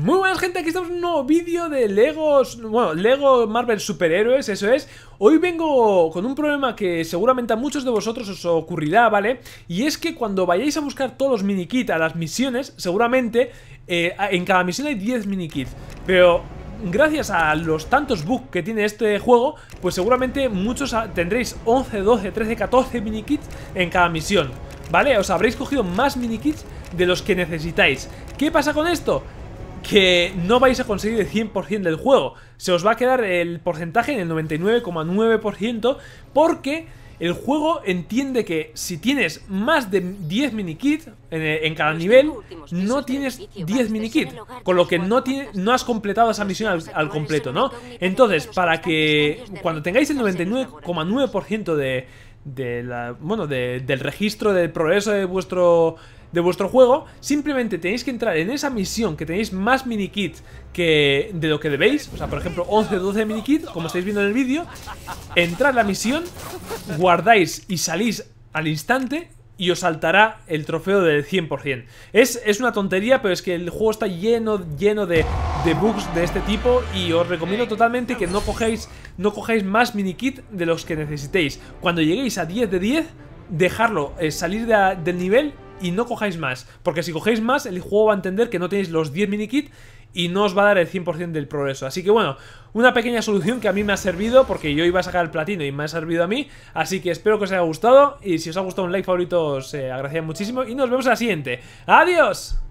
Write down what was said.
Muy buenas gente, aquí estamos en un nuevo vídeo de Legos, bueno, Lego Marvel Superhéroes, eso es Hoy vengo con un problema que seguramente a muchos de vosotros os ocurrirá, ¿vale? Y es que cuando vayáis a buscar todos los minikits a las misiones, seguramente eh, en cada misión hay 10 minikits Pero gracias a los tantos bugs que tiene este juego, pues seguramente muchos tendréis 11, 12, 13, 14 minikits en cada misión ¿Vale? Os habréis cogido más minikits de los que necesitáis ¿Qué pasa con esto? que no vais a conseguir el 100% del juego. Se os va a quedar el porcentaje en el 99,9% porque el juego entiende que si tienes más de 10 minikits en, eh, en cada nivel, no tienes 10 minikits, con lo que no, no has completado esa misión al, completo, ¿no? Entonces, para que cuando tengáis el 99,9% de, de la, bueno, del registro del progreso de vuestro de vuestro juego, simplemente tenéis que entrar en esa misión que tenéis más mini que de lo que debéis, o sea, por ejemplo, 11 12 mini como estáis viendo en el vídeo, entrar la misión, guardáis y salís al instante y os saltará el trofeo del 100%. Es, es una tontería, pero es que el juego está lleno, lleno de, de bugs de este tipo y os recomiendo totalmente que no cogéis no cojáis más mini kit de los que necesitéis. Cuando lleguéis a 10 de 10, dejarlo, eh, salir del nivel y no cojáis más. Porque si cogéis más, el juego va a entender que no tenéis los 10 kit y no os va a dar el 100% del progreso. Así que bueno, una pequeña solución que a mí me ha servido porque yo iba a sacar el platino y me ha servido a mí. Así que espero que os haya gustado y si os ha gustado un like favorito os eh, muchísimo y nos vemos en la siguiente. ¡Adiós!